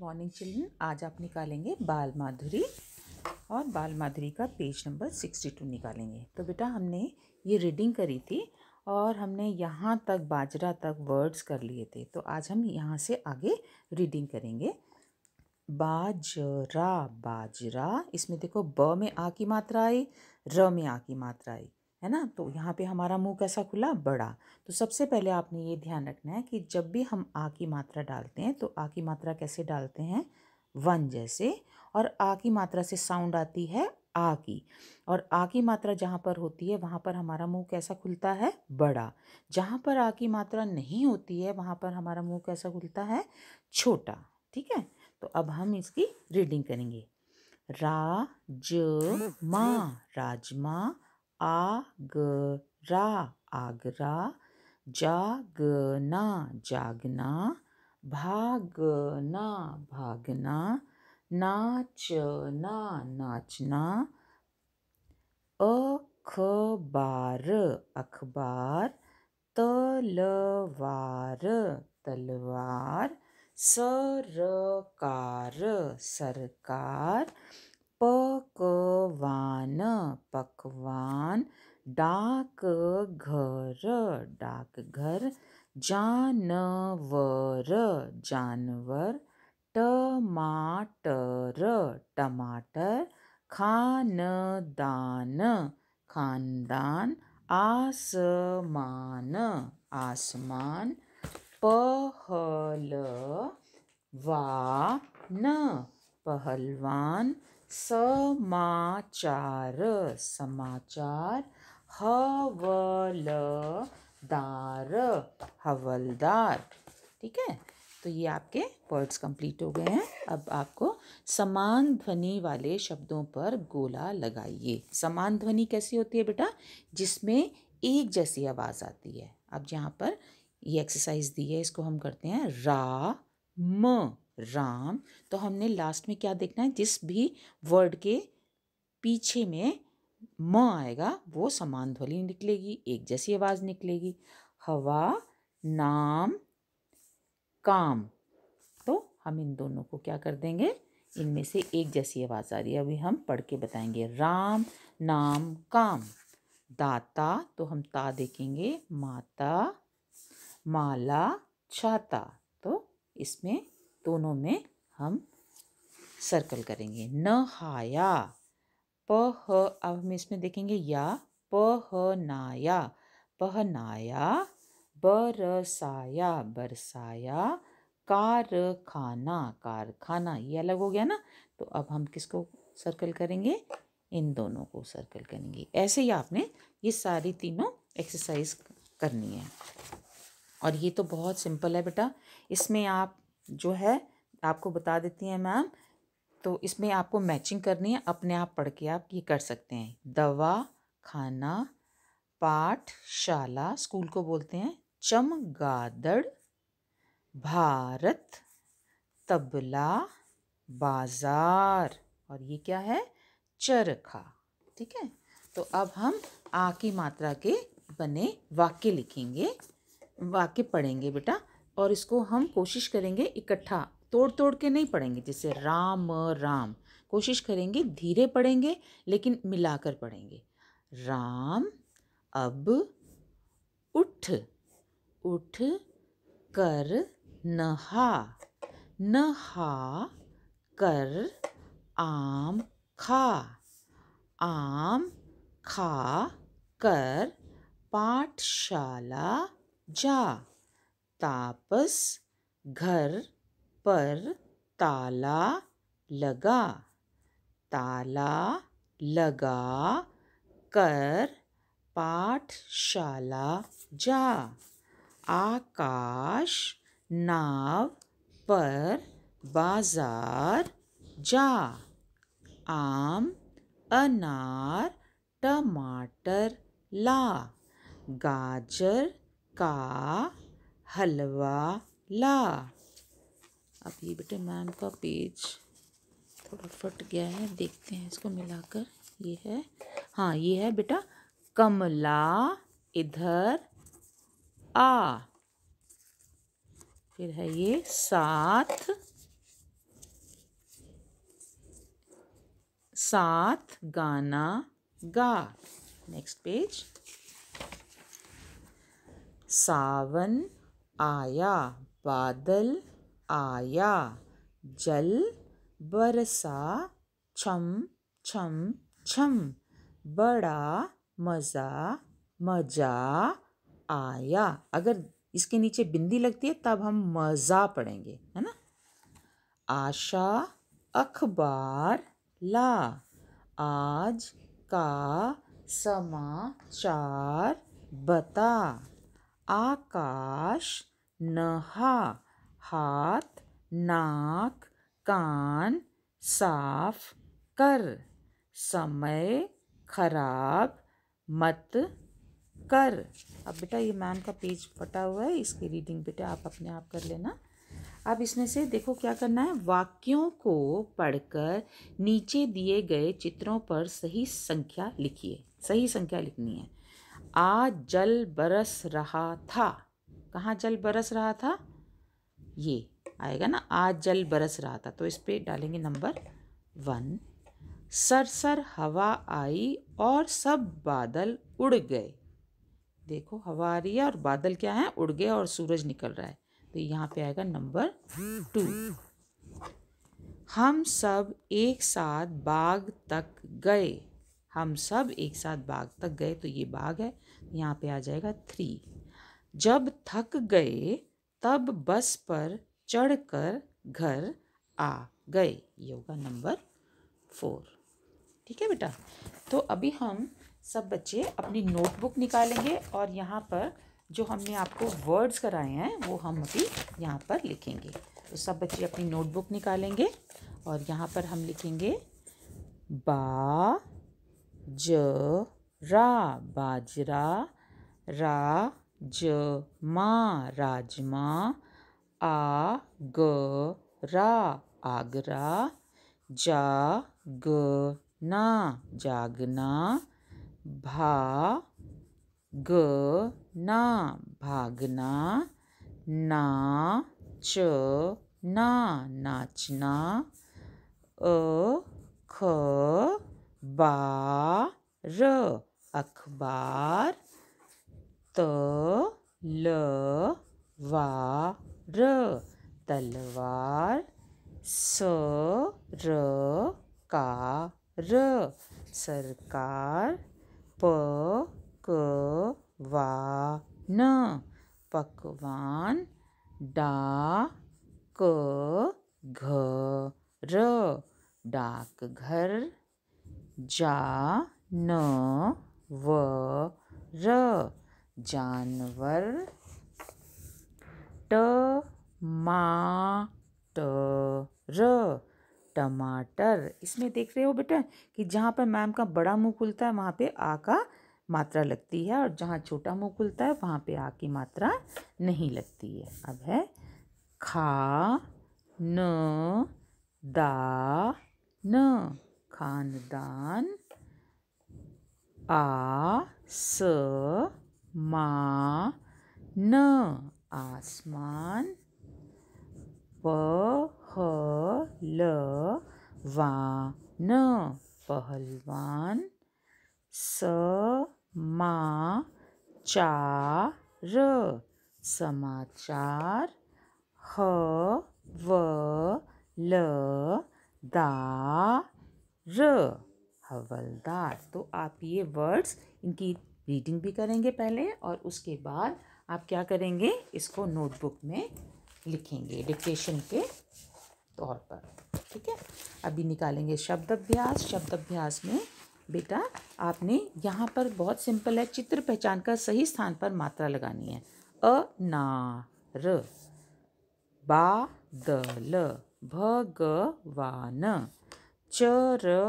morning children आज आप निकालेंगे बाल माधुरी और बाल माधुरी का पेज नंबर सिक्सटी टू निकालेंगे तो बेटा हमने ये रीडिंग करी थी और हमने यहाँ तक बाजरा तक वर्ड्स कर लिए थे तो आज हम यहाँ से आगे रीडिंग करेंगे बाजरा बाजरा इसमें देखो ब में आ की मात्रा आई र में आ की मात्रा आई है ना तो यहाँ पे हमारा मुंह कैसा खुला बड़ा तो सबसे पहले आपने ये ध्यान रखना है कि जब भी हम आ की मात्रा डालते हैं तो आ की मात्रा कैसे डालते हैं वन जैसे और आ की मात्रा से साउंड आती है आ की और आ की मात्रा जहाँ पर होती है वहाँ पर हमारा मुंह कैसा खुलता है बड़ा जहाँ पर आ की मात्रा नहीं होती है वहाँ पर हमारा मुंह कैसा खुलता है छोटा ठीक है तो अब हम इसकी रीडिंग करेंगे राज मा राजमा आगरा आगरा जागना जागना भागना भागना नाचना नाचना अखबार अखबार तलवार तलवार सरकार सरकार पकवान पकवान डाकघर डाकघर जानवर जानवर टमाटर टमाटर खानदान खानदान आसमान आसमान पहलवान पहलवान समाचार समाचार हवलदार हवलदार ठीक है तो ये आपके वर्ड्स कंप्लीट हो गए हैं अब आपको समान ध्वनि वाले शब्दों पर गोला लगाइए समान ध्वनि कैसी होती है बेटा जिसमें एक जैसी आवाज़ आती है अब जहाँ पर ये एक्सरसाइज दी है इसको हम करते हैं रा म राम तो हमने लास्ट में क्या देखना है जिस भी वर्ड के पीछे में म आएगा वो समान ध्वनि निकलेगी एक जैसी आवाज़ निकलेगी हवा नाम काम तो हम इन दोनों को क्या कर देंगे इनमें से एक जैसी आवाज़ आ रही है अभी हम पढ़ के बताएंगे राम नाम काम दाता तो हम ता देखेंगे माता माला छाता तो इसमें दोनों में हम सर्कल करेंगे न हाया प ह अब हम इसमें देखेंगे या प ह नाया पहनाया बरसाया बरसाया कार खाना ये अलग हो गया ना तो अब हम किसको सर्कल करेंगे इन दोनों को सर्कल करेंगे ऐसे ही आपने ये सारी तीनों एक्सरसाइज करनी है और ये तो बहुत सिंपल है बेटा इसमें आप जो है आपको बता देती हैं मैम तो इसमें आपको मैचिंग करनी है अपने आप पढ़ के आप ये कर सकते हैं दवा खाना पाठशाला स्कूल को बोलते हैं चमगादड़ भारत तबला बाजार और ये क्या है चरखा ठीक है तो अब हम आ की मात्रा के बने वाक्य लिखेंगे वाक्य पढ़ेंगे बेटा और इसको हम कोशिश करेंगे इकट्ठा तोड़ तोड़ के नहीं पढ़ेंगे जैसे राम राम कोशिश करेंगे धीरे पढ़ेंगे लेकिन मिलाकर पढ़ेंगे राम अब उठ उठ कर नहा नहा कर आम खा आम खा कर पाठशाला जा तापस घर पर ताला लगा ताला लगा कर पाठशाला जा आकाश नाव पर बाजार जा आम अनार टमाटर ला गाजर का हलवा ला अब ये बेटे मैम का पेज थोड़ा फट गया है देखते हैं इसको मिलाकर ये है हाँ ये है बेटा कमला इधर आ फिर है ये साथ साथ गाना गा नेक्स्ट पेज सावन आया बादल आया जल बरसा छम छम छम बड़ा मज़ा मज़ा आया अगर इसके नीचे बिंदी लगती है तब हम मज़ा पढ़ेंगे है ना आशा अखबार ला आज का समाचार बता आकाश नहा हाथ नाक कान साफ कर समय खराब मत कर अब बेटा ये मैम का पेज फटा हुआ है इसकी रीडिंग बेटा आप अपने आप कर लेना अब इसमें से देखो क्या करना है वाक्यों को पढ़कर नीचे दिए गए चित्रों पर सही संख्या लिखिए सही संख्या लिखनी है आज जल बरस रहा था कहाँ जल बरस रहा था ये आएगा ना आज जल बरस रहा था तो इस पर डालेंगे नंबर वन सर सर हवा आई और सब बादल उड़ गए देखो हवा आ रही है और बादल क्या है उड़ गए और सूरज निकल रहा है तो यहाँ पे आएगा नंबर टू हम सब एक साथ बाग तक गए हम सब एक साथ बाग तक गए तो ये बाग है यहाँ पे आ जाएगा थ्री जब थक गए तब बस पर चढ़कर घर आ गए ये होगा नंबर फोर ठीक है बेटा तो अभी हम सब बच्चे अपनी नोटबुक निकालेंगे और यहाँ पर जो हमने आपको वर्ड्स कराए हैं वो हम अभी यहाँ पर लिखेंगे तो सब बच्चे अपनी नोटबुक निकालेंगे और यहाँ पर हम लिखेंगे बा ज रा बाजरा रा ज मा राजमा आ ग रा आगरा जा ग ना जागना भा ग ना भागना ना च ना नाचना अ ख बा अखबार त ल वार तलवार स र का र सरकार प क वा न पकवान डा क घ र डाकघर जा न व र जानवर ट मा ट र टमाटर इसमें देख रहे हो बेटा कि जहाँ पर मैम का बड़ा मुँह खुलता है वहाँ पे आ का मात्रा लगती है और जहाँ छोटा मुँह खुलता है वहाँ पे आ की मात्रा नहीं लगती है अब है खा न दा न ख़ानदान आ स मा न आसमान प ह ल वा न पहलवान स मा चा र समाचार ह व ल दा र हवलदार तो आप ये वर्ड्स इनकी रीडिंग भी करेंगे पहले और उसके बाद आप क्या करेंगे इसको नोटबुक में लिखेंगे डिक्टेशन के तौर पर ठीक है अभी निकालेंगे शब्द अभ्यास शब्द अभ्यास में बेटा आपने यहाँ पर बहुत सिंपल है चित्र पहचान कर सही स्थान पर मात्रा लगानी है अ ना र बा द ल न वर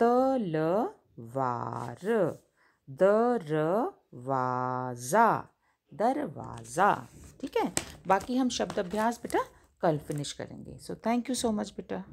तल वार दर वाजा दरवाज़ा ठीक है बाकी हम शब्द अभ्यास बेटा कल फिनिश करेंगे so thank you so much बेटा